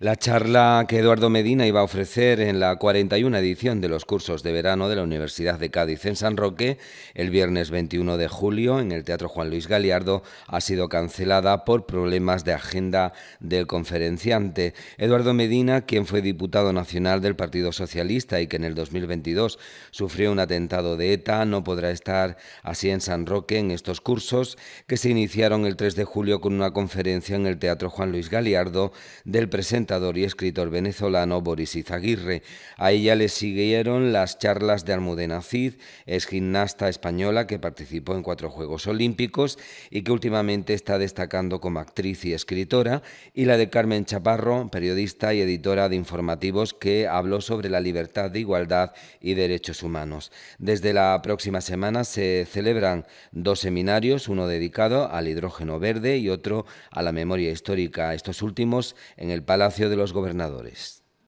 La charla que Eduardo Medina iba a ofrecer en la 41 edición de los cursos de verano de la Universidad de Cádiz en San Roque, el viernes 21 de julio en el Teatro Juan Luis Galiardo, ha sido cancelada por problemas de agenda del conferenciante. Eduardo Medina, quien fue diputado nacional del Partido Socialista y que en el 2022 sufrió un atentado de ETA, no podrá estar así en San Roque en estos cursos que se iniciaron el 3 de julio con una conferencia en el Teatro Juan Luis Galiardo del presente y escritor venezolano Boris Izaguirre. A ella le siguieron las charlas de Almudena Cid, es gimnasta española que participó en cuatro Juegos Olímpicos y que últimamente está destacando como actriz y escritora, y la de Carmen Chaparro, periodista y editora de informativos que habló sobre la libertad de igualdad y derechos humanos. Desde la próxima semana se celebran dos seminarios, uno dedicado al hidrógeno verde y otro a la memoria histórica, estos últimos en el Palacio de los Gobernadores.